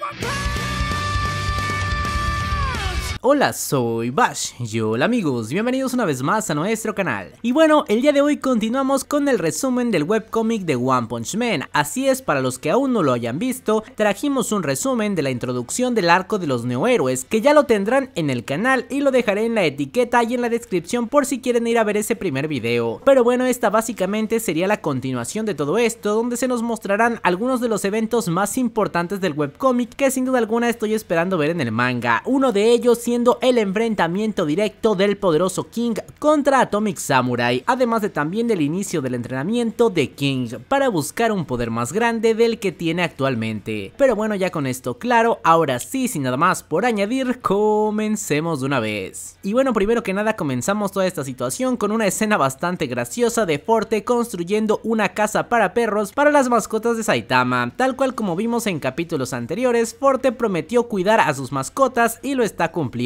my power. Hola, soy Bash y hola amigos, bienvenidos una vez más a nuestro canal. Y bueno, el día de hoy continuamos con el resumen del webcómic de One Punch Man. Así es, para los que aún no lo hayan visto, trajimos un resumen de la introducción del arco de los neohéroes, que ya lo tendrán en el canal y lo dejaré en la etiqueta y en la descripción por si quieren ir a ver ese primer video. Pero bueno, esta básicamente sería la continuación de todo esto, donde se nos mostrarán algunos de los eventos más importantes del webcómic que sin duda alguna estoy esperando ver en el manga. Uno de ellos el enfrentamiento directo del poderoso King contra Atomic Samurai, además de también del inicio del entrenamiento de King para buscar un poder más grande del que tiene actualmente. Pero bueno, ya con esto claro, ahora sí, sin nada más por añadir, comencemos de una vez. Y bueno, primero que nada comenzamos toda esta situación con una escena bastante graciosa de Forte construyendo una casa para perros para las mascotas de Saitama, tal cual como vimos en capítulos anteriores, Forte prometió cuidar a sus mascotas y lo está cumpliendo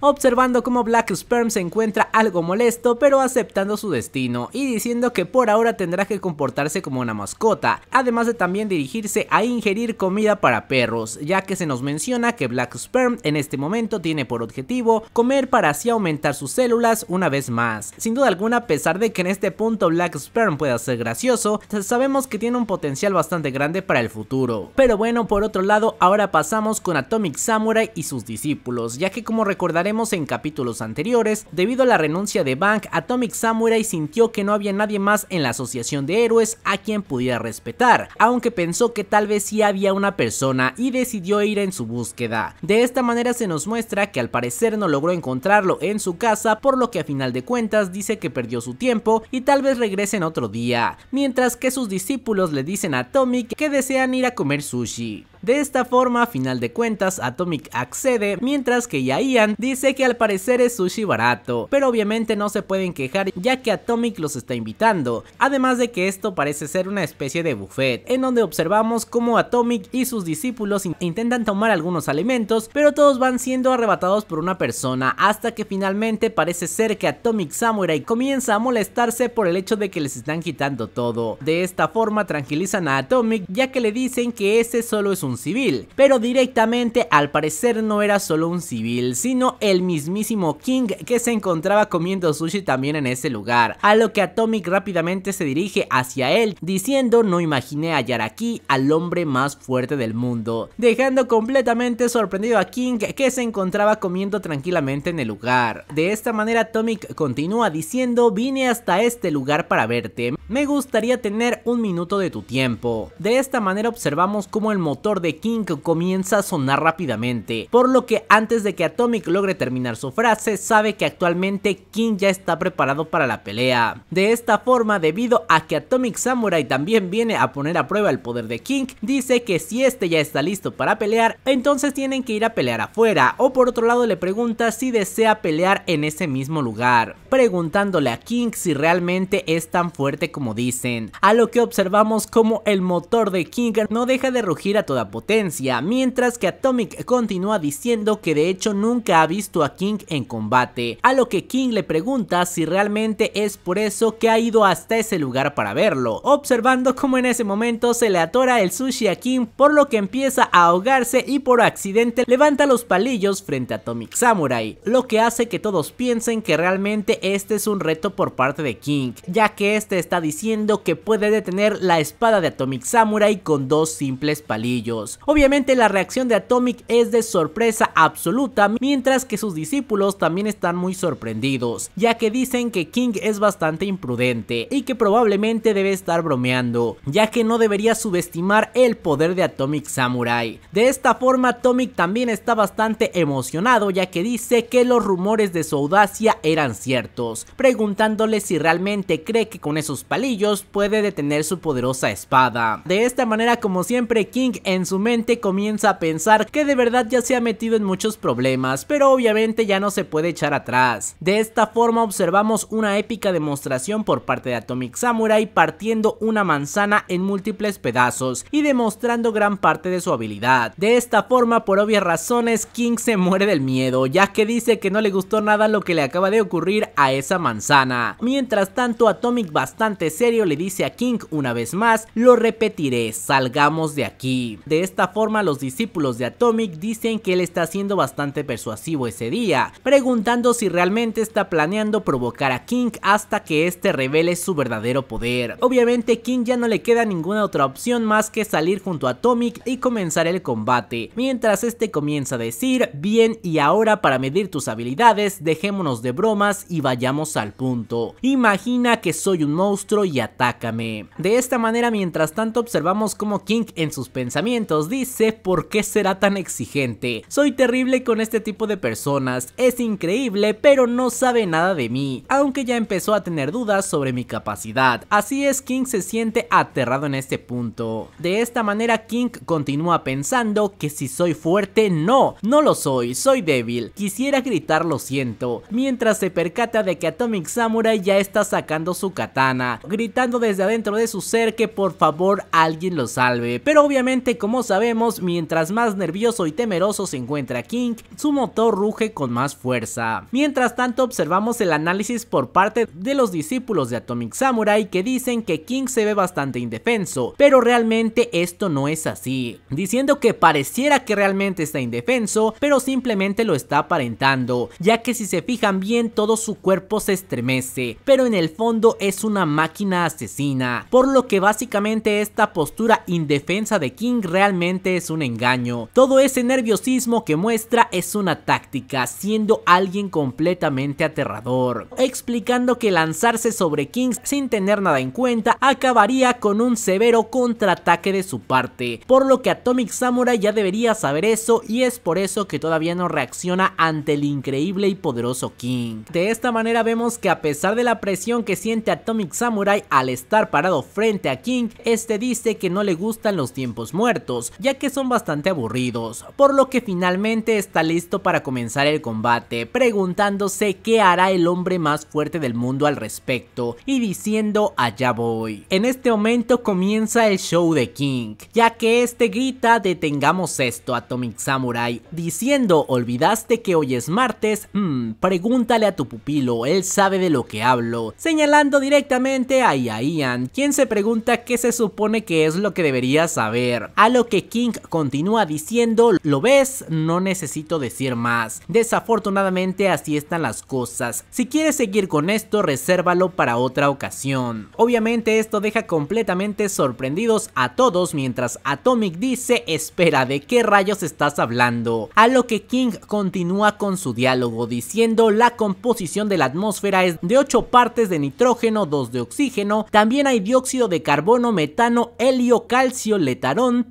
observando cómo Black Sperm se encuentra algo molesto pero aceptando su destino y diciendo que por ahora tendrá que comportarse como una mascota, además de también dirigirse a ingerir comida para perros, ya que se nos menciona que Black Sperm en este momento tiene por objetivo comer para así aumentar sus células una vez más. Sin duda alguna, a pesar de que en este punto Black Sperm pueda ser gracioso, sabemos que tiene un potencial bastante grande para el futuro. Pero bueno, por otro lado, ahora pasamos con Atomic Samurai y sus discípulos, ya que como recordaremos en capítulos anteriores, debido a la renuncia de Bank, Atomic Samurai sintió que no había nadie más en la asociación de héroes a quien pudiera respetar, aunque pensó que tal vez sí había una persona y decidió ir en su búsqueda. De esta manera se nos muestra que al parecer no logró encontrarlo en su casa, por lo que a final de cuentas dice que perdió su tiempo y tal vez regrese en otro día, mientras que sus discípulos le dicen a Atomic que desean ir a comer sushi. De esta forma, a final de cuentas, Atomic accede, mientras que Yaian dice que al parecer es sushi barato, pero obviamente no se pueden quejar ya que Atomic los está invitando, además de que esto parece ser una especie de buffet, en donde observamos cómo Atomic y sus discípulos intentan tomar algunos alimentos, pero todos van siendo arrebatados por una persona, hasta que finalmente parece ser que Atomic Samurai comienza a molestarse por el hecho de que les están quitando todo. De esta forma tranquilizan a Atomic ya que le dicen que ese solo es un civil, pero directamente al parecer no era solo un civil, sino el mismísimo King que se encontraba comiendo sushi también en ese lugar, a lo que Atomic rápidamente se dirige hacia él diciendo no imaginé hallar aquí al hombre más fuerte del mundo, dejando completamente sorprendido a King que se encontraba comiendo tranquilamente en el lugar. De esta manera Atomic continúa diciendo vine hasta este lugar para verte, me gustaría tener un minuto de tu tiempo. De esta manera observamos cómo el motor de King comienza a sonar rápidamente, por lo que antes de que Atomic logre terminar su frase, sabe que actualmente King ya está preparado para la pelea. De esta forma, debido a que Atomic Samurai también viene a poner a prueba el poder de King, dice que si este ya está listo para pelear, entonces tienen que ir a pelear afuera, o por otro lado le pregunta si desea pelear en ese mismo lugar, preguntándole a King si realmente es tan fuerte como dicen, a lo que observamos como el motor de King no deja de rugir a toda potencia, mientras que Atomic continúa diciendo que de hecho nunca ha visto a King en combate, a lo que King le pregunta si realmente es por eso que ha ido hasta ese lugar para verlo, observando como en ese momento se le atora el sushi a King por lo que empieza a ahogarse y por accidente levanta los palillos frente a Atomic Samurai, lo que hace que todos piensen que realmente este es un reto por parte de King, ya que este está diciendo que puede detener la espada de Atomic Samurai con dos simples palillos Obviamente la reacción de Atomic es de sorpresa absoluta, mientras que sus discípulos también están muy sorprendidos, ya que dicen que King es bastante imprudente y que probablemente debe estar bromeando, ya que no debería subestimar el poder de Atomic Samurai. De esta forma Atomic también está bastante emocionado ya que dice que los rumores de su audacia eran ciertos, preguntándole si realmente cree que con esos palillos puede detener su poderosa espada. De esta manera como siempre King en su mente comienza a pensar que de verdad ya se ha metido en muchos problemas, pero obviamente ya no se puede echar atrás. De esta forma observamos una épica demostración por parte de Atomic Samurai partiendo una manzana en múltiples pedazos y demostrando gran parte de su habilidad. De esta forma, por obvias razones, King se muere del miedo, ya que dice que no le gustó nada lo que le acaba de ocurrir a esa manzana. Mientras tanto, Atomic bastante serio le dice a King una vez más, lo repetiré, salgamos de aquí. De esta forma los discípulos de Atomic dicen que él está siendo bastante persuasivo ese día, preguntando si realmente está planeando provocar a King hasta que este revele su verdadero poder. Obviamente King ya no le queda ninguna otra opción más que salir junto a Atomic y comenzar el combate, mientras este comienza a decir, bien y ahora para medir tus habilidades dejémonos de bromas y vayamos al punto. Imagina que soy un monstruo y atácame. De esta manera mientras tanto observamos como King en sus pensamientos dice, ¿por qué será tan exigente? Soy terrible con este tipo de personas, es increíble, pero no sabe nada de mí, aunque ya empezó a tener dudas sobre mi capacidad. Así es, King se siente aterrado en este punto. De esta manera, King continúa pensando que si soy fuerte, no, no lo soy, soy débil, quisiera gritar lo siento, mientras se percata de que Atomic Samurai ya está sacando su katana, gritando desde adentro de su ser que por favor alguien lo salve, pero obviamente como como sabemos, mientras más nervioso y temeroso se encuentra King, su motor ruge con más fuerza. Mientras tanto observamos el análisis por parte de los discípulos de Atomic Samurai que dicen que King se ve bastante indefenso, pero realmente esto no es así, diciendo que pareciera que realmente está indefenso, pero simplemente lo está aparentando, ya que si se fijan bien todo su cuerpo se estremece, pero en el fondo es una máquina asesina, por lo que básicamente esta postura indefensa de King realmente es un engaño. Todo ese nerviosismo que muestra es una táctica, siendo alguien completamente aterrador, explicando que lanzarse sobre King sin tener nada en cuenta acabaría con un severo contraataque de su parte, por lo que Atomic Samurai ya debería saber eso y es por eso que todavía no reacciona ante el increíble y poderoso King. De esta manera vemos que a pesar de la presión que siente Atomic Samurai al estar parado frente a King, este dice que no le gustan los tiempos muertos ya que son bastante aburridos, por lo que finalmente está listo para comenzar el combate, preguntándose qué hará el hombre más fuerte del mundo al respecto y diciendo allá voy. En este momento comienza el show de King, ya que este grita detengamos esto Atomic Samurai, diciendo olvidaste que hoy es martes, mm, pregúntale a tu pupilo, él sabe de lo que hablo, señalando directamente a Ian, quien se pregunta qué se supone que es lo que debería saber, a lo lo que King continúa diciendo, lo ves, no necesito decir más. Desafortunadamente así están las cosas. Si quieres seguir con esto, resérvalo para otra ocasión. Obviamente esto deja completamente sorprendidos a todos mientras Atomic dice, espera, ¿de qué rayos estás hablando? A lo que King continúa con su diálogo diciendo, la composición de la atmósfera es de 8 partes de nitrógeno, 2 de oxígeno, también hay dióxido de carbono, metano, helio, calcio, letarón,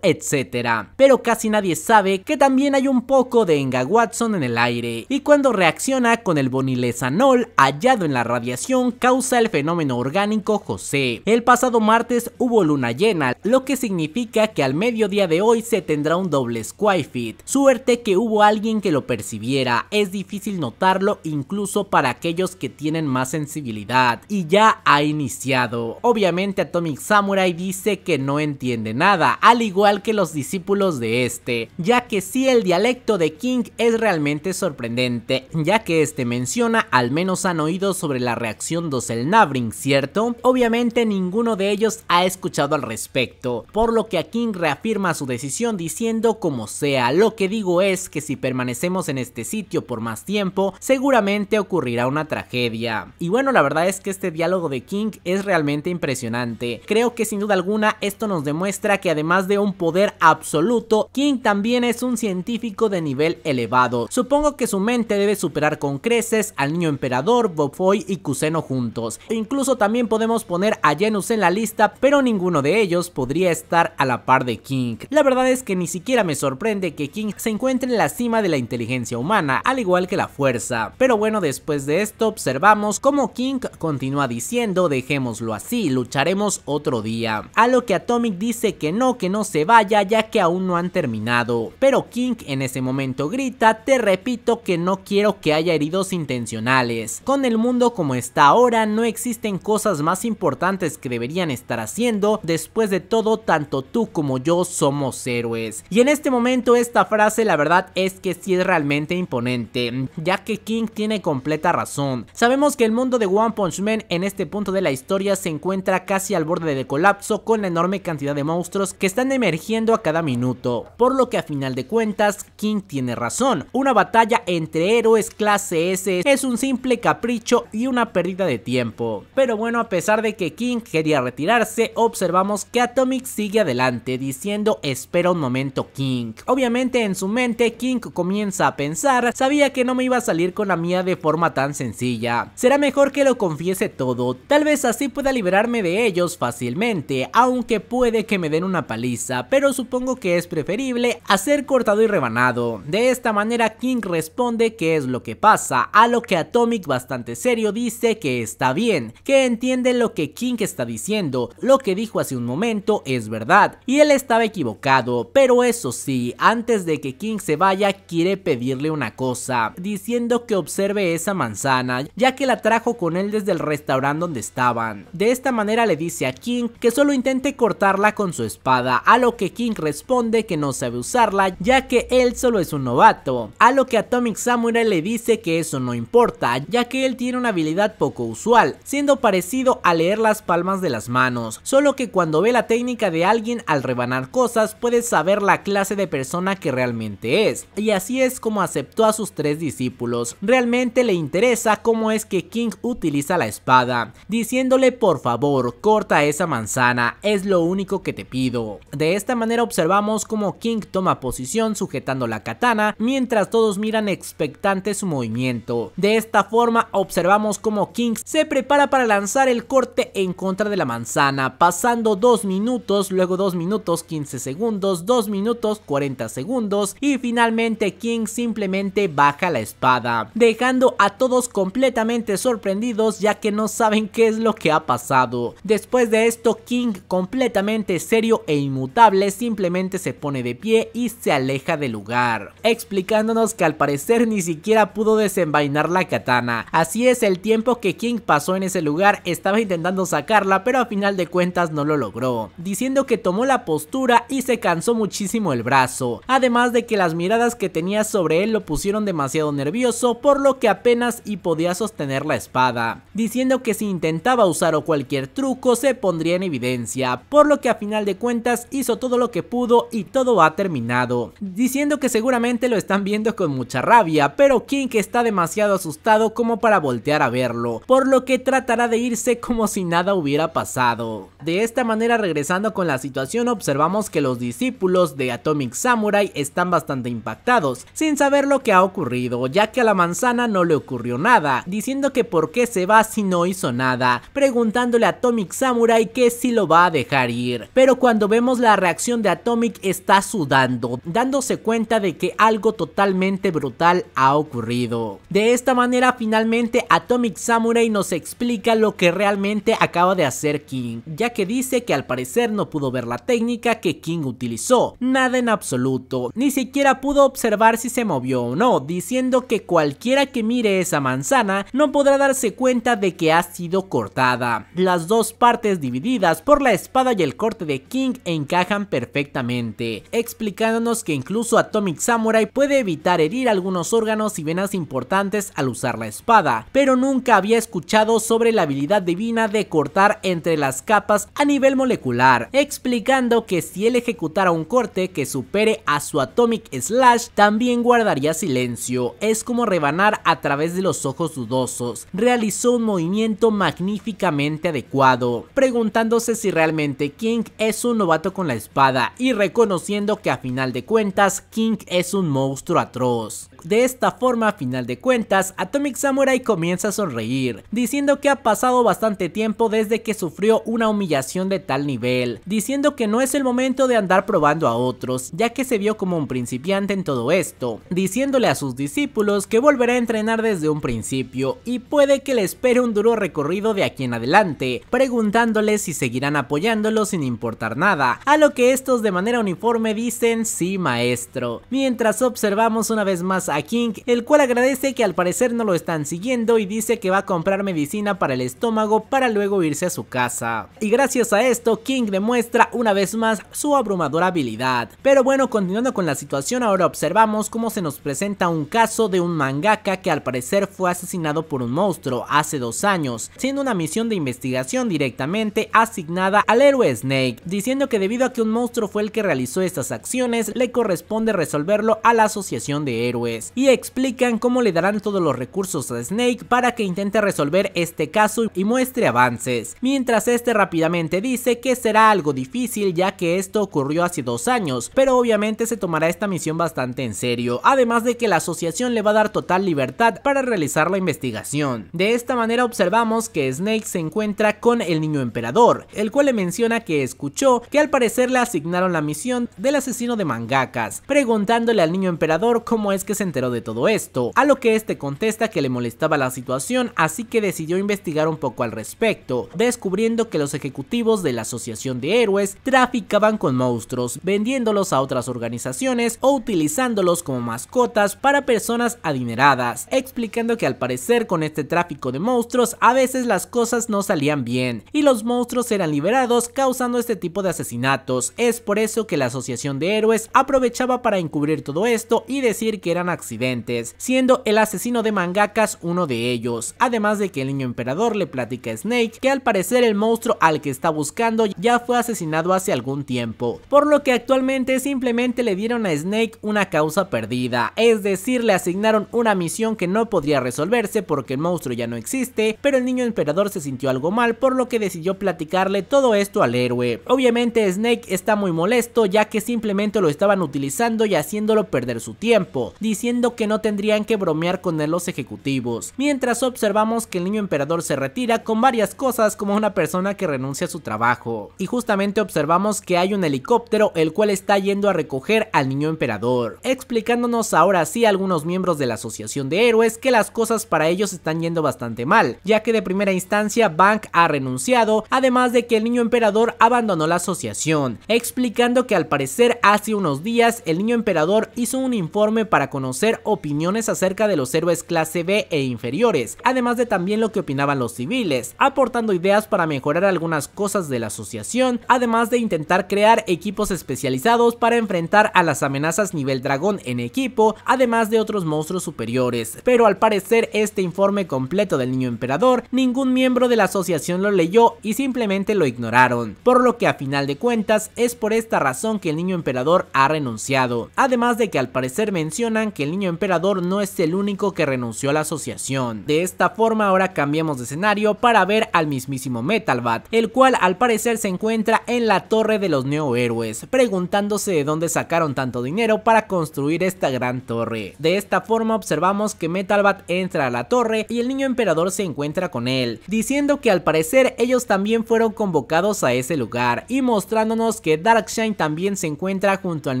etc. Pero casi nadie sabe que también hay un poco de Enga Watson en el aire, y cuando reacciona con el bonilesanol hallado en la radiación causa el fenómeno orgánico José. El pasado martes hubo luna llena, lo que significa que al mediodía de hoy se tendrá un doble Squifit. Suerte que hubo alguien que lo percibiera, es difícil notarlo incluso para aquellos que tienen más sensibilidad, y ya ha iniciado. Obviamente Atomic Samurai dice que no entiende nada, al igual que los discípulos de este, ya que si el dialecto de King es realmente sorprendente, ya que este menciona al menos han oído sobre la reacción Doselnabring, ¿cierto? Obviamente ninguno de ellos ha escuchado al respecto, por lo que a King reafirma su decisión diciendo como sea, lo que digo es que si permanecemos en este sitio por más tiempo, seguramente ocurrirá una tragedia. Y bueno, la verdad es que este diálogo de King es realmente impresionante. Creo que sin duda alguna esto nos demuestra que además más de un poder absoluto, King también es un científico de nivel elevado. Supongo que su mente debe superar con creces al niño emperador, Bob y Cuseno juntos. E incluso también podemos poner a Janus en la lista, pero ninguno de ellos podría estar a la par de King. La verdad es que ni siquiera me sorprende que King se encuentre en la cima de la inteligencia humana, al igual que la fuerza. Pero bueno, después de esto observamos cómo King continúa diciendo dejémoslo así, lucharemos otro día. A lo que Atomic dice que no que no se vaya ya que aún no han terminado, pero King en ese momento grita, te repito que no quiero que haya heridos intencionales, con el mundo como está ahora no existen cosas más importantes que deberían estar haciendo, después de todo tanto tú como yo somos héroes. Y en este momento esta frase la verdad es que sí es realmente imponente, ya que King tiene completa razón. Sabemos que el mundo de One Punch Man en este punto de la historia se encuentra casi al borde de colapso con la enorme cantidad de monstruos que están emergiendo a cada minuto, por lo que a final de cuentas King tiene razón, una batalla entre héroes clase S es un simple capricho y una pérdida de tiempo. Pero bueno, a pesar de que King quería retirarse, observamos que Atomic sigue adelante diciendo espera un momento King. Obviamente en su mente King comienza a pensar, sabía que no me iba a salir con la mía de forma tan sencilla. Será mejor que lo confiese todo, tal vez así pueda liberarme de ellos fácilmente, aunque puede que me den una paliza, pero supongo que es preferible hacer cortado y rebanado. De esta manera King responde que es lo que pasa, a lo que Atomic bastante serio dice que está bien, que entiende lo que King está diciendo, lo que dijo hace un momento es verdad, y él estaba equivocado, pero eso sí, antes de que King se vaya quiere pedirle una cosa, diciendo que observe esa manzana, ya que la trajo con él desde el restaurante donde estaban. De esta manera le dice a King que solo intente cortarla con su espada, a lo que King responde que no sabe usarla ya que él solo es un novato, a lo que Atomic Samurai le dice que eso no importa ya que él tiene una habilidad poco usual, siendo parecido a leer las palmas de las manos, solo que cuando ve la técnica de alguien al rebanar cosas puede saber la clase de persona que realmente es, y así es como aceptó a sus tres discípulos, realmente le interesa cómo es que King utiliza la espada, diciéndole por favor corta esa manzana, es lo único que te pido. De esta manera observamos como King toma posición sujetando la katana mientras todos miran expectante su movimiento. De esta forma observamos como King se prepara para lanzar el corte en contra de la manzana pasando 2 minutos, luego 2 minutos 15 segundos, 2 minutos 40 segundos y finalmente King simplemente baja la espada dejando a todos completamente sorprendidos ya que no saben qué es lo que ha pasado. Después de esto King completamente serio e inmutable simplemente se pone de pie y se aleja del lugar, explicándonos que al parecer ni siquiera pudo desenvainar la katana. Así es, el tiempo que King pasó en ese lugar estaba intentando sacarla, pero a final de cuentas no lo logró, diciendo que tomó la postura y se cansó muchísimo el brazo, además de que las miradas que tenía sobre él lo pusieron demasiado nervioso, por lo que apenas y podía sostener la espada, diciendo que si intentaba usar o cualquier truco se pondría en evidencia, por lo que a final de cuentas hizo todo lo que pudo y todo ha terminado, diciendo que seguramente lo están viendo con mucha rabia, pero King está demasiado asustado como para voltear a verlo, por lo que tratará de irse como si nada hubiera pasado. De esta manera regresando con la situación observamos que los discípulos de Atomic Samurai están bastante impactados, sin saber lo que ha ocurrido, ya que a la manzana no le ocurrió nada, diciendo que por qué se va si no hizo nada, preguntándole a Atomic Samurai que si lo va a dejar ir, pero cuando ve vemos la reacción de Atomic está sudando, dándose cuenta de que algo totalmente brutal ha ocurrido. De esta manera finalmente Atomic Samurai nos explica lo que realmente acaba de hacer King, ya que dice que al parecer no pudo ver la técnica que King utilizó, nada en absoluto, ni siquiera pudo observar si se movió o no, diciendo que cualquiera que mire esa manzana no podrá darse cuenta de que ha sido cortada. Las dos partes divididas por la espada y el corte de King encajan perfectamente, explicándonos que incluso Atomic Samurai puede evitar herir algunos órganos y venas importantes al usar la espada, pero nunca había escuchado sobre la habilidad divina de cortar entre las capas a nivel molecular, explicando que si él ejecutara un corte que supere a su Atomic Slash, también guardaría silencio, es como rebanar a través de los ojos dudosos, realizó un movimiento magníficamente adecuado, preguntándose si realmente King es un con la espada y reconociendo que a final de cuentas King es un monstruo atroz. De esta forma, a final de cuentas, Atomic Samurai comienza a sonreír, diciendo que ha pasado bastante tiempo desde que sufrió una humillación de tal nivel, diciendo que no es el momento de andar probando a otros, ya que se vio como un principiante en todo esto, diciéndole a sus discípulos que volverá a entrenar desde un principio y puede que le espere un duro recorrido de aquí en adelante, preguntándoles si seguirán apoyándolo sin importar nada, a lo que estos de manera uniforme dicen sí maestro, mientras observamos una vez más a King, el cual agradece que al parecer no lo están siguiendo y dice que va a comprar medicina para el estómago para luego irse a su casa. Y gracias a esto, King demuestra una vez más su abrumadora habilidad. Pero bueno, continuando con la situación, ahora observamos cómo se nos presenta un caso de un mangaka que al parecer fue asesinado por un monstruo hace dos años, siendo una misión de investigación directamente asignada al héroe Snake, diciendo que debido a que un monstruo fue el que realizó estas acciones, le corresponde resolverlo a la asociación de héroes y explican cómo le darán todos los recursos a Snake para que intente resolver este caso y muestre avances, mientras este rápidamente dice que será algo difícil ya que esto ocurrió hace dos años, pero obviamente se tomará esta misión bastante en serio, además de que la asociación le va a dar total libertad para realizar la investigación. De esta manera observamos que Snake se encuentra con el niño emperador, el cual le menciona que escuchó que al parecer le asignaron la misión del asesino de mangakas, preguntándole al niño emperador cómo es que se enteró de todo esto, a lo que este contesta que le molestaba la situación, así que decidió investigar un poco al respecto, descubriendo que los ejecutivos de la Asociación de Héroes traficaban con monstruos, vendiéndolos a otras organizaciones o utilizándolos como mascotas para personas adineradas, explicando que al parecer con este tráfico de monstruos a veces las cosas no salían bien y los monstruos eran liberados causando este tipo de asesinatos. Es por eso que la Asociación de Héroes aprovechaba para encubrir todo esto y decir que eran accidentes, siendo el asesino de mangakas uno de ellos, además de que el niño emperador le platica a Snake que al parecer el monstruo al que está buscando ya fue asesinado hace algún tiempo, por lo que actualmente simplemente le dieron a Snake una causa perdida, es decir, le asignaron una misión que no podría resolverse porque el monstruo ya no existe, pero el niño emperador se sintió algo mal por lo que decidió platicarle todo esto al héroe. Obviamente Snake está muy molesto ya que simplemente lo estaban utilizando y haciéndolo perder su tiempo, diciendo que no tendrían que bromear con él los ejecutivos, mientras observamos que el niño emperador se retira con varias cosas como una persona que renuncia a su trabajo, y justamente observamos que hay un helicóptero el cual está yendo a recoger al niño emperador, explicándonos ahora sí algunos miembros de la asociación de héroes que las cosas para ellos están yendo bastante mal, ya que de primera instancia Bank ha renunciado, además de que el niño emperador abandonó la asociación, explicando que al parecer hace unos días el niño emperador hizo un informe para conocer opiniones acerca de los héroes clase B e inferiores, además de también lo que opinaban los civiles, aportando ideas para mejorar algunas cosas de la asociación, además de intentar crear equipos especializados para enfrentar a las amenazas nivel dragón en equipo, además de otros monstruos superiores. Pero al parecer este informe completo del niño emperador, ningún miembro de la asociación lo leyó y simplemente lo ignoraron, por lo que a final de cuentas es por esta razón que el niño emperador ha renunciado, además de que al parecer mencionan que el niño emperador no es el único que renunció a la asociación. De esta forma ahora cambiamos de escenario para ver al mismísimo Metalbat, el cual al parecer se encuentra en la torre de los neohéroes, preguntándose de dónde sacaron tanto dinero para construir esta gran torre. De esta forma observamos que Metalbat entra a la torre y el niño emperador se encuentra con él, diciendo que al parecer ellos también fueron convocados a ese lugar y mostrándonos que Darkshine también se encuentra junto al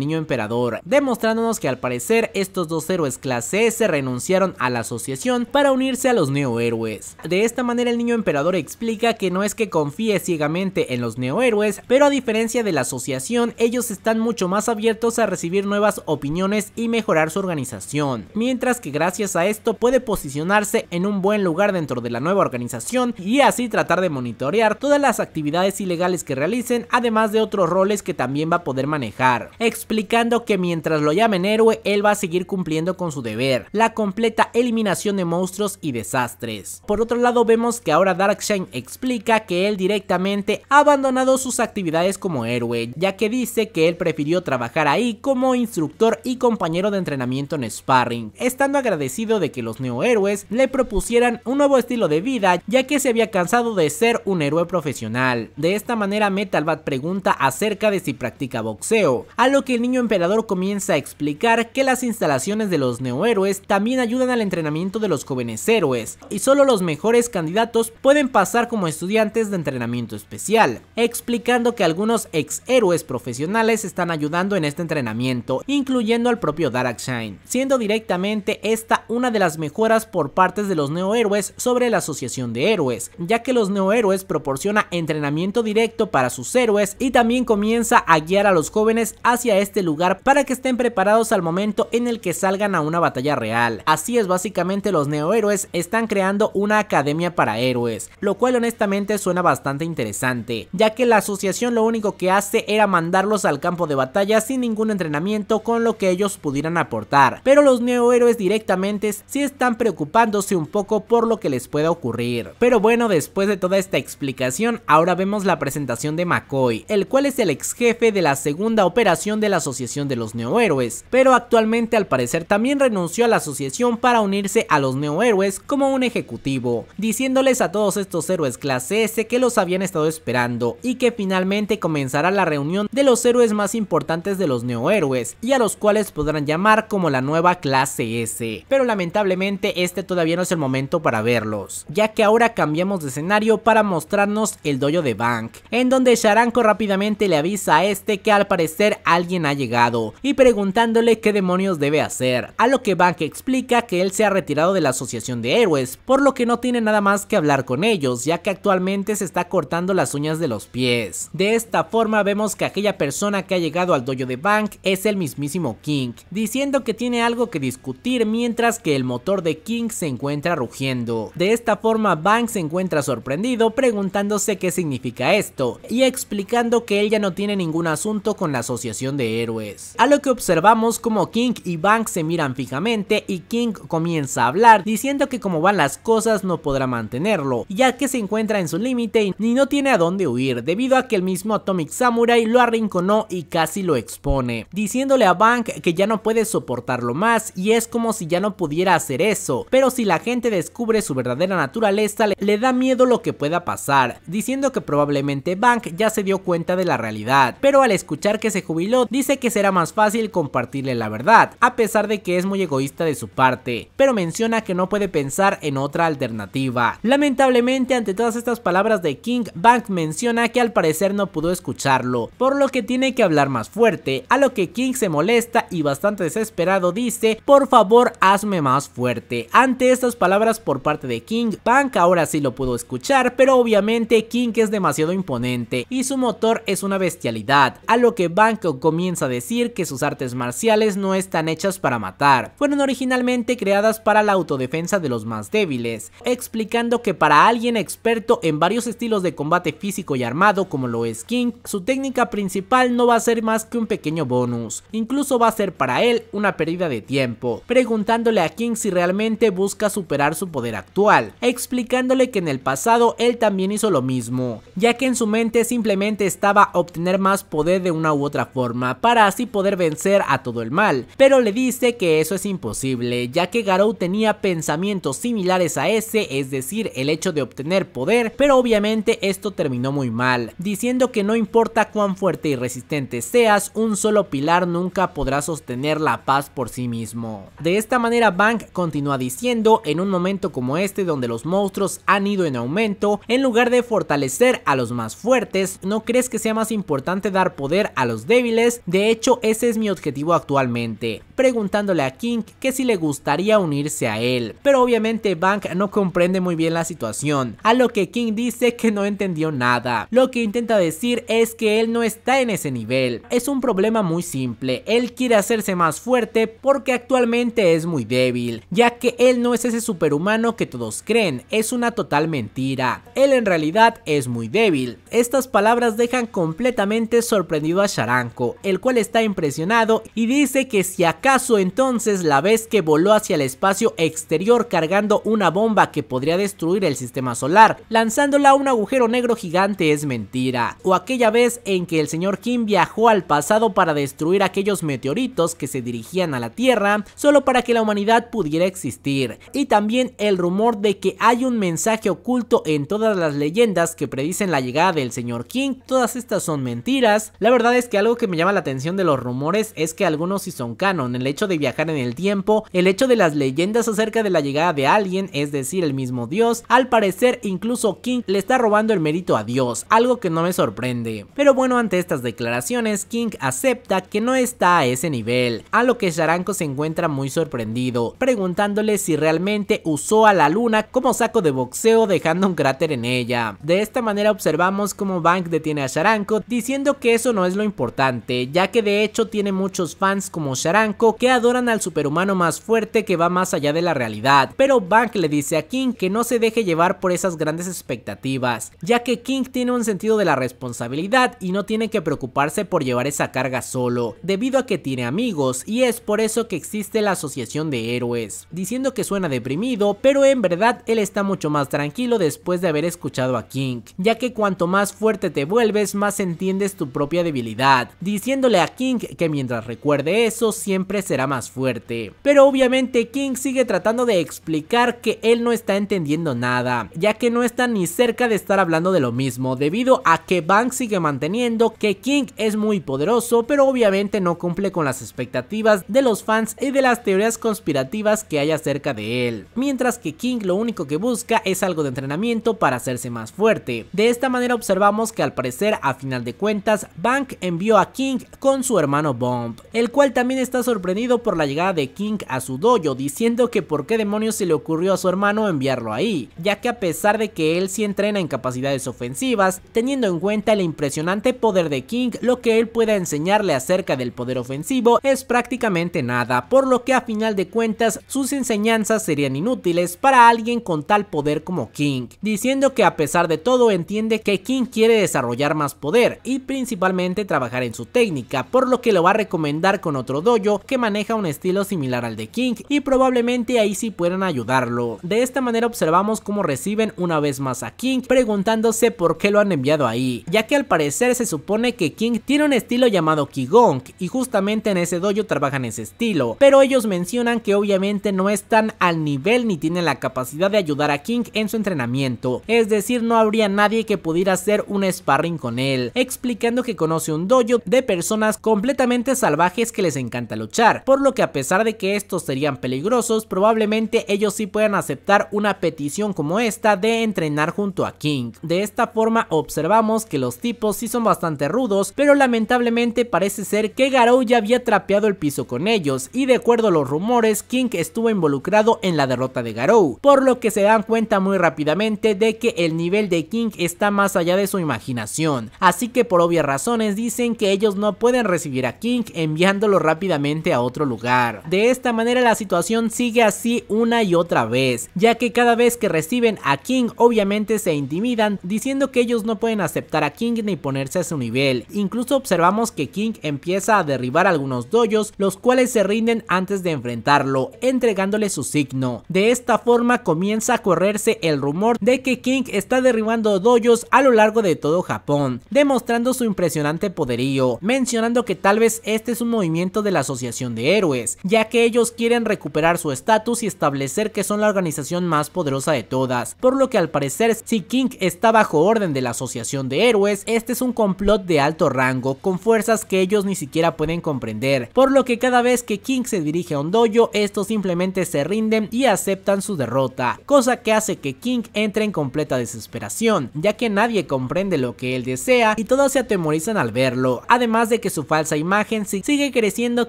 niño emperador, demostrándonos que al parecer estos dos héroes clase S renunciaron a la asociación para unirse a los neohéroes. De esta manera el niño emperador explica que no es que confíe ciegamente en los neohéroes, pero a diferencia de la asociación, ellos están mucho más abiertos a recibir nuevas opiniones y mejorar su organización, mientras que gracias a esto puede posicionarse en un buen lugar dentro de la nueva organización y así tratar de monitorear todas las actividades ilegales que realicen, además de otros roles que también va a poder manejar, explicando que mientras lo llamen héroe, él va a seguir cumpliendo cumpliendo con su deber, la completa eliminación de monstruos y desastres. Por otro lado vemos que ahora Darkshine explica que él directamente ha abandonado sus actividades como héroe, ya que dice que él prefirió trabajar ahí como instructor y compañero de entrenamiento en sparring, estando agradecido de que los neohéroes le propusieran un nuevo estilo de vida ya que se había cansado de ser un héroe profesional. De esta manera Metalbat pregunta acerca de si practica boxeo, a lo que el niño emperador comienza a explicar que las instalaciones de los neohéroes también ayudan al entrenamiento de los jóvenes héroes, y solo los mejores candidatos pueden pasar como estudiantes de entrenamiento especial, explicando que algunos ex héroes profesionales están ayudando en este entrenamiento, incluyendo al propio shine siendo directamente esta una de las mejoras por partes de los neohéroes sobre la asociación de héroes, ya que los neohéroes proporciona entrenamiento directo para sus héroes y también comienza a guiar a los jóvenes hacia este lugar para que estén preparados al momento en el que salgan a una batalla real. Así es, básicamente los neohéroes están creando una academia para héroes, lo cual honestamente suena bastante interesante, ya que la asociación lo único que hace era mandarlos al campo de batalla sin ningún entrenamiento con lo que ellos pudieran aportar, pero los neohéroes directamente sí están preocupándose un poco por lo que les pueda ocurrir. Pero bueno, después de toda esta explicación, ahora vemos la presentación de McCoy, el cual es el ex jefe de la segunda operación de la asociación de los neohéroes, pero actualmente al parecer también renunció a la asociación para unirse a los neohéroes como un ejecutivo, diciéndoles a todos estos héroes clase S que los habían estado esperando y que finalmente comenzará la reunión de los héroes más importantes de los neohéroes y a los cuales podrán llamar como la nueva clase S, pero lamentablemente este todavía no es el momento para verlos, ya que ahora cambiamos de escenario para mostrarnos el dojo de Bank, en donde Sharanko rápidamente le avisa a este que al parecer alguien ha llegado y preguntándole qué demonios debe hacer a lo que Bank explica que él se ha retirado de la Asociación de Héroes, por lo que no tiene nada más que hablar con ellos, ya que actualmente se está cortando las uñas de los pies. De esta forma vemos que aquella persona que ha llegado al dojo de Bank es el mismísimo King, diciendo que tiene algo que discutir mientras que el motor de King se encuentra rugiendo. De esta forma Bank se encuentra sorprendido preguntándose qué significa esto y explicando que él ya no tiene ningún asunto con la asociación de héroes. A lo que observamos como King y Bank se miran fijamente y King comienza a hablar diciendo que como van las cosas no podrá mantenerlo, ya que se encuentra en su límite y no tiene a dónde huir debido a que el mismo Atomic Samurai lo arrinconó y casi lo expone, diciéndole a Bank que ya no puede soportarlo más y es como si ya no pudiera hacer eso, pero si la gente descubre su verdadera naturaleza le da miedo lo que pueda pasar, diciendo que probablemente Bank ya se dio cuenta de la realidad, pero al escuchar que se jubiló dice que será más fácil compartirle la verdad, a pesar de que es muy egoísta de su parte, pero menciona que no puede pensar en otra alternativa. Lamentablemente ante todas estas palabras de King, Bank menciona que al parecer no pudo escucharlo, por lo que tiene que hablar más fuerte, a lo que King se molesta y bastante desesperado dice, por favor hazme más fuerte. Ante estas palabras por parte de King, Bank ahora sí lo pudo escuchar, pero obviamente King es demasiado imponente y su motor es una bestialidad, a lo que Bank comienza a decir que sus artes marciales no están hechas para matar, fueron originalmente creadas para la autodefensa de los más débiles, explicando que para alguien experto en varios estilos de combate físico y armado como lo es King, su técnica principal no va a ser más que un pequeño bonus, incluso va a ser para él una pérdida de tiempo, preguntándole a King si realmente busca superar su poder actual, explicándole que en el pasado él también hizo lo mismo, ya que en su mente simplemente estaba obtener más poder de una u otra forma, para así poder vencer a todo el mal, pero le dice dice que eso es imposible, ya que Garou tenía pensamientos similares a ese, es decir, el hecho de obtener poder, pero obviamente esto terminó muy mal, diciendo que no importa cuán fuerte y resistente seas, un solo pilar nunca podrá sostener la paz por sí mismo. De esta manera Bank continúa diciendo, en un momento como este donde los monstruos han ido en aumento, en lugar de fortalecer a los más fuertes, ¿no crees que sea más importante dar poder a los débiles? De hecho, ese es mi objetivo actualmente preguntándole a King que si le gustaría unirse a él, pero obviamente Bank no comprende muy bien la situación, a lo que King dice que no entendió nada. Lo que intenta decir es que él no está en ese nivel, es un problema muy simple, él quiere hacerse más fuerte porque actualmente es muy débil, ya que él no es ese superhumano que todos creen, es una total mentira, él en realidad es muy débil. Estas palabras dejan completamente sorprendido a Sharanko, el cual está impresionado y dice que si acaso entonces la vez que voló hacia el espacio exterior cargando una bomba que podría destruir el sistema solar, lanzándola a un agujero negro gigante es mentira, o aquella vez en que el señor Kim viajó al pasado para destruir aquellos meteoritos que se dirigían a la Tierra solo para que la humanidad pudiera existir, y también el rumor de que hay un mensaje oculto en todas las leyendas que predicen la llegada del señor King, todas estas son mentiras, la verdad es que algo que me llama la atención de los rumores es que algunos sí son canon, el hecho de viajar en el tiempo, el hecho de las leyendas acerca de la llegada de alguien, es decir, el mismo Dios, al parecer incluso King le está robando el mérito a Dios, algo que no me sorprende. Pero bueno, ante estas declaraciones, King acepta que no está a ese nivel, a lo que Sharanko se encuentra muy sorprendido, preguntándole si realmente usó a la luna como saco de boxeo dejando un cráter en ella. De esta manera observamos cómo Bank detiene a Sharanko diciendo que eso no es lo importante, ya que de hecho tiene muchos fans como Sharanko que adoran al superhumano más fuerte que va más allá de la realidad, pero Bank le dice a King que no se deje llevar por esas grandes expectativas, ya que King tiene un sentido de la responsabilidad y no tiene que preocuparse por llevar esa carga solo, debido a que tiene amigos y es por eso que existe la asociación de héroes, diciendo que suena deprimido, pero en verdad él está mucho más tranquilo después de haber escuchado a King, ya que cuanto más fuerte te vuelves, más entiendes tu propia debilidad, diciéndole a King que mientras recuerde eso siempre será más fuerte. Pero obviamente King sigue tratando de explicar que él no está entendiendo nada, ya que no está ni cerca de estar hablando de lo mismo, debido a que Bank sigue manteniendo que King es muy poderoso, pero obviamente no cumple con las expectativas de los fans y de las teorías conspirativas que hay acerca de él. Mientras que King lo único que busca es algo de entrenamiento para hacerse más fuerte. De esta manera observamos que al parecer a final de cuentas Bank envió a King con su hermano Bomb, el cual también está sorprendido por la llegada de King a su dojo, diciendo que por qué demonios se le ocurrió a su hermano enviarlo ahí, ya que a pesar de que él sí entrena en capacidades ofensivas, teniendo en cuenta el impresionante poder de King, lo que él pueda enseñarle acerca del poder ofensivo es prácticamente nada, por lo que a final de cuentas sus enseñanzas serían inútiles para alguien con tal poder como King, diciendo que a pesar de todo entiende que King quiere desarrollar más poder y principalmente trabajar en su técnica, por lo que lo va a recomendar con otro dojo que maneja un estilo similar al de King y probablemente ahí sí puedan ayudarlo. De esta manera observamos cómo reciben una vez más a King preguntándose por qué lo han enviado ahí, ya que al parecer se supone que King tiene un estilo llamado Kigong. y justamente en ese dojo trabajan ese estilo, pero ellos mencionan que obviamente no están al nivel ni tienen la capacidad de ayudar a King en su entrenamiento, es decir no habría nadie que pudiera hacer un sparring con él, explicando que conoce un dojo de personas completamente salvajes que les encanta luchar, por lo que a pesar de que estos serían peligrosos, probablemente ellos sí puedan aceptar una petición como esta de entrenar junto a King. De esta forma observamos que los tipos sí son bastante rudos, pero lamentablemente parece ser que Garou ya había trapeado el piso con ellos y de acuerdo a los rumores King estuvo involucrado en la derrota de Garou, por lo que se dan cuenta muy rápidamente de que el nivel de King está más allá de su imaginación, así que por obvias razones dicen que ellos no pueden recibir a King enviándolo rápidamente a otro lugar. De esta manera la situación sigue así una y otra vez, ya que cada vez que reciben a King obviamente se intimidan diciendo que ellos no pueden aceptar a King ni ponerse a su nivel. Incluso observamos que King empieza a derribar algunos doyos, los cuales se rinden antes de enfrentarlo, entregándole su signo. De esta forma comienza a correrse el rumor de que King está derribando doyos a lo largo de todo Japón, demostrando su impresionante poderío, mencionando que tal vez este es un movimiento de la asociación de héroes, ya que ellos quieren recuperar su estatus y establecer que son la organización más poderosa de todas, por lo que al parecer si King está bajo orden de la Asociación de Héroes, este es un complot de alto rango, con fuerzas que ellos ni siquiera pueden comprender, por lo que cada vez que King se dirige a un dojo, estos simplemente se rinden y aceptan su derrota, cosa que hace que King entre en completa desesperación, ya que nadie comprende lo que él desea y todos se atemorizan al verlo, además de que su falsa imagen sigue creciendo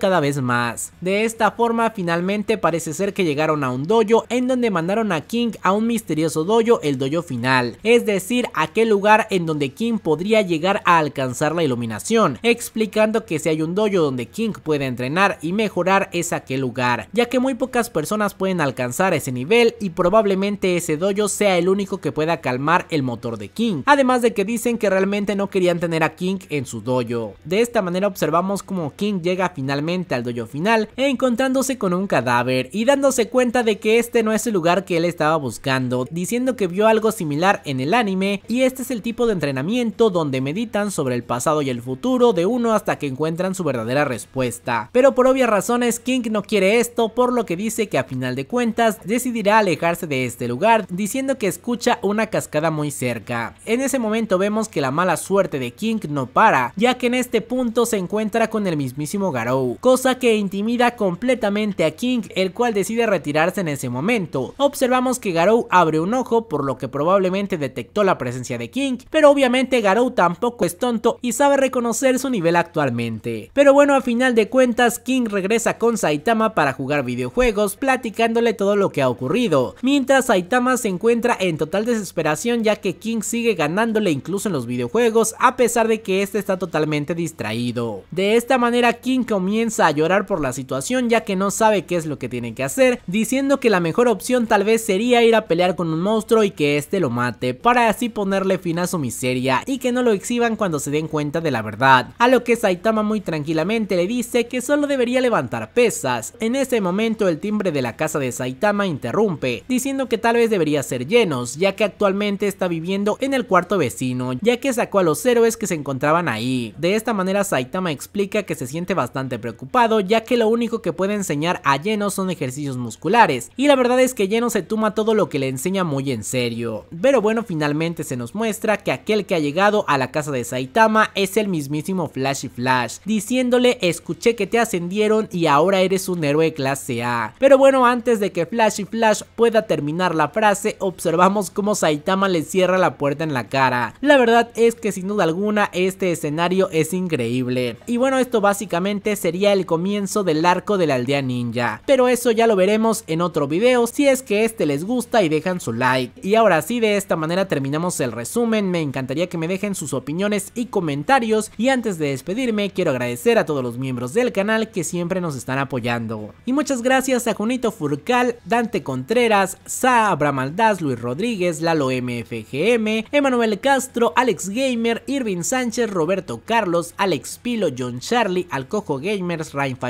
cada vez más de esta forma finalmente parece ser que llegaron a un dojo en donde mandaron a King a un misterioso dojo, el dojo final, es decir, aquel lugar en donde King podría llegar a alcanzar la iluminación, explicando que si hay un dojo donde King puede entrenar y mejorar es aquel lugar, ya que muy pocas personas pueden alcanzar ese nivel y probablemente ese dojo sea el único que pueda calmar el motor de King, además de que dicen que realmente no querían tener a King en su dojo. De esta manera observamos como King llega finalmente al dojo final, encontrándose con un cadáver y dándose cuenta de que este no es el lugar que él estaba buscando, diciendo que vio algo similar en el anime y este es el tipo de entrenamiento donde meditan sobre el pasado y el futuro de uno hasta que encuentran su verdadera respuesta. Pero por obvias razones King no quiere esto, por lo que dice que a final de cuentas decidirá alejarse de este lugar, diciendo que escucha una cascada muy cerca. En ese momento vemos que la mala suerte de King no para, ya que en este punto se encuentra con el mismísimo Garou, cosa que intimida completamente a King, el cual decide retirarse en ese momento. Observamos que Garou abre un ojo, por lo que probablemente detectó la presencia de King, pero obviamente Garou tampoco es tonto y sabe reconocer su nivel actualmente. Pero bueno, a final de cuentas, King regresa con Saitama para jugar videojuegos, platicándole todo lo que ha ocurrido, mientras Saitama se encuentra en total desesperación ya que King sigue ganándole incluso en los videojuegos, a pesar de que este está totalmente distraído. De esta manera, King comienza a llorar por la situación ya que no sabe qué es lo que tiene que hacer, diciendo que la mejor opción tal vez sería ir a pelear con un monstruo y que este lo mate, para así ponerle fin a su miseria y que no lo exhiban cuando se den cuenta de la verdad, a lo que Saitama muy tranquilamente le dice que solo debería levantar pesas. En ese momento el timbre de la casa de Saitama interrumpe, diciendo que tal vez debería ser llenos, ya que actualmente está viviendo en el cuarto vecino, ya que sacó a los héroes que se encontraban ahí. De esta manera Saitama explica que se siente bastante preocupado ya que lo único que puede enseñar a Geno son ejercicios musculares, y la verdad es que Geno se toma todo lo que le enseña muy en serio. Pero bueno, finalmente se nos muestra que aquel que ha llegado a la casa de Saitama es el mismísimo y Flash, diciéndole escuché que te ascendieron y ahora eres un héroe clase A. Pero bueno, antes de que Flash y Flash pueda terminar la frase, observamos cómo Saitama le cierra la puerta en la cara. La verdad es que sin duda alguna este escenario es increíble. Y bueno, esto básicamente sería el comienzo del arco de la aldea ninja. Pero eso ya lo veremos en otro video si es que este les gusta y dejan su like. Y ahora sí, de esta manera terminamos el resumen, me encantaría que me dejen sus opiniones y comentarios y antes de despedirme quiero agradecer a todos los miembros del canal que siempre nos están apoyando. Y muchas gracias a Junito Furcal, Dante Contreras, Sa, Abraham Aldaz, Luis Rodríguez, Lalo MFGM, Emanuel Castro, Alex Gamer, Irving Sánchez, Roberto Carlos, Alex Pilo, John Charlie, Alcojo Gamers, Rainfire